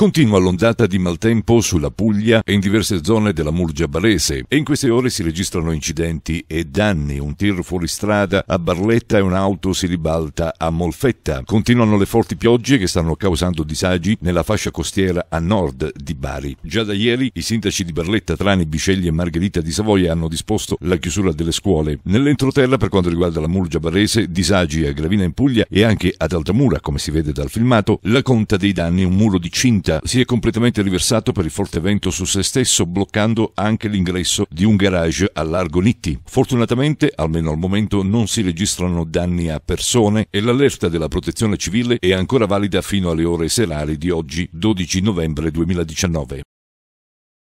Continua l'ondata di maltempo sulla Puglia e in diverse zone della Murgia barese e in queste ore si registrano incidenti e danni, un tir fuoristrada a Barletta e un'auto si ribalta a Molfetta. Continuano le forti piogge che stanno causando disagi nella fascia costiera a nord di Bari. Già da ieri i sindaci di Barletta, Trani, Bisceglie e Margherita di Savoia hanno disposto la chiusura delle scuole. Nell'entroterra per quanto riguarda la Murgia barese, disagi a Gravina in Puglia e anche ad Altamura, come si vede dal filmato, la conta dei danni un muro di cinta vita, si è completamente riversato per il forte vento su se stesso, bloccando anche l'ingresso di un garage a largo Nitti. Fortunatamente, almeno al momento, non si registrano danni a persone e l'allerta della protezione civile è ancora valida fino alle ore serali di oggi, 12 novembre 2019.